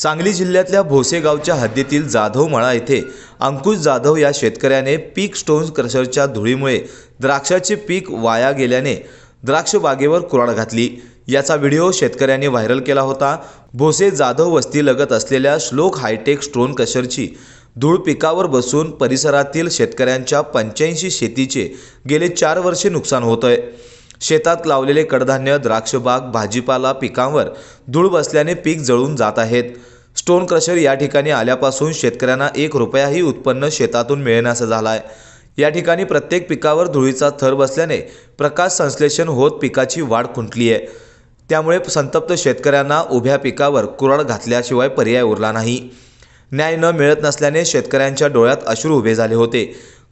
सांगली जिल्ह्यातल्या भोसेगावच्या हद्दीतील जाधव मळा येथे अंकुश जाधव या शेतकऱ्याने पीक स्टोन क्रशरच्या धुळीमुळे द्राक्षाचे पीक वाया गेल्याने द्राक्ष बागेवर कुराड घातली याचा व्हिडिओ शेतकऱ्याने व्हायरल केला होता भोसे जाधव वस्ती लगत असलेल्या श्लोक हायटेक स्टोन क्रशरची धूळ पिकावर बसून परिसरातील शेतकऱ्यांच्या पंच्याऐंशी शेतीचे गेले चार वर्षे नुकसान होत आहे शेतात लावलेले कडधान्य द्राक्षबाग भाजीपाला पिकांवर धूळ बसल्याने पीक जळून जात आहेत स्टोन क्रशर या ठिकाणी आल्यापासून शेतकऱ्यांना एक रुपयाही उत्पन्न शेतातून मिळेनासा झाला आहे या ठिकाणी प्रत्येक पिकावर धुळीचा थर बसल्याने प्रकाश संश्लेषण होत पिकाची वाढ खुंटली आहे त्यामुळे संतप्त शेतकऱ्यांना उभ्या पिकावर कुराड घातल्याशिवाय पर्याय उरला नाही न्याय न मिळत नसल्याने शेतकऱ्यांच्या डोळ्यात अश्रू उभे झाले होते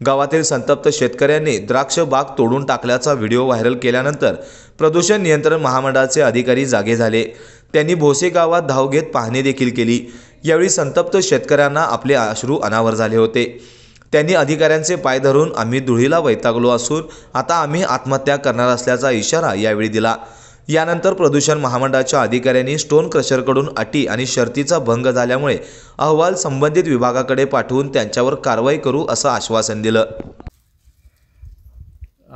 गावातील संतप्त शेतकऱ्यांनी द्राक्ष बाग तोडून टाकल्याचा व्हिडिओ व्हायरल केल्यानंतर प्रदूषण नियंत्रण महामंडळाचे अधिकारी जागे झाले त्यांनी भोसे गावात धाव घेत पाहणी देखील केली यावेळी संतप्त शेतकऱ्यांना आपले अश्रू अनावर झाले होते त्यांनी अधिकाऱ्यांचे पाय धरून आम्ही धुळीला वैतागलो असून आता आम्ही आत्महत्या करणार असल्याचा इशारा यावेळी दिला यानंतर प्रदूषण महामंडळाच्या अधिकाऱ्यांनी स्टोन क्रशरकडून अटी आणि शर्तीचा भंग झाल्यामुळे अहवाल संबंधित विभागाकडे पाठवून त्यांच्यावर कारवाई करू असं आश्वासन दिलं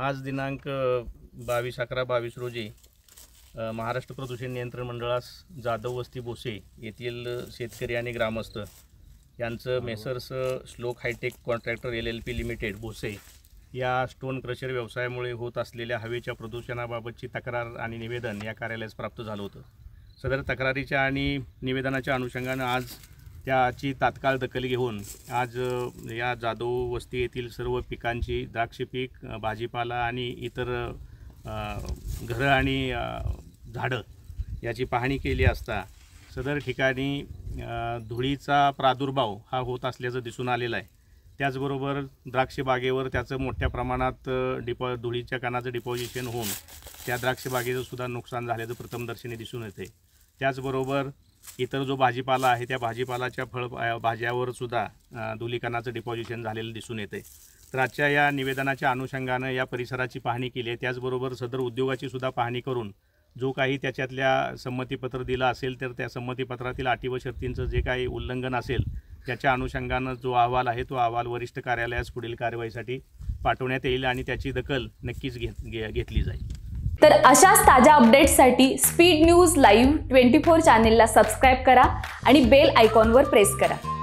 आज दिनांक बावीस अकरा बावीस रोजी महाराष्ट्र प्रदूषण नियंत्रण मंडळास जाधव वस्ती बोसे येथील शेतकरी आणि ग्रामस्थ यांचं Messrs Shlok Hitech Contractor L L P Limited बोसे या स्टोन क्रशर व्यवसायामुळे होत असलेल्या हवेच्या प्रदूषणाबाबतची तक्रार आणि निवेदन या कार्यालयास प्राप्त झालं होतं सदर तक्रारीच्या आणि निवेदनाच्या अनुषंगानं आज त्याची तात्काळ दखल घेऊन आज या जादव वस्ती येथील सर्व पिकांची द्राक्ष पीक भाजीपाला आणि इतर घरं आणि झाडं याची पाहणी केली असता सदर ठिकाणी धुळीचा प्रादुर्भाव हा होत असल्याचं दिसून आलेलं आहे त्याचबरोबर द्राक्ष बागेवर त्याचं मोठ्या प्रमाणात डिपॉ धुळीच्या कानाचं डिपॉझिशन होऊन त्या द्राक्ष बागेचं सुद्धा नुकसान झाल्याचं प्रथमदर्शनी दिसून येते त्याचबरोबर इतर जो भाजीपाला आहे त्या भाजीपालाच्या फळ भाज्यावर सुद्धा धुलिकणाचं डिपॉझिशन झालेलं दिसून येते तर आजच्या या निवेदनाच्या अनुषंगानं या परिसराची पाहणी केली आहे त्याचबरोबर सदर उद्योगाची सुद्धा पाहणी करून जो काही त्याच्यातल्या संमतीपत्र दिलं असेल तर त्या संमतीपत्रातील अटी व शर्तींचं जे काही उल्लंघन असेल त्याच्या अनुषंगानं जो अहवाल आहे तो अहवाल वरिष्ठ कार्यालयास पुढील कारवाईसाठी पाठवण्यात येईल आणि त्याची दखल नक्कीच घेतली जाईल तर अशाच ताज्या अपडेट्ससाठी Speed News Live twenty four चॅनेलला सबस्क्राईब करा आणि बेल आयकॉनवर प्रेस करा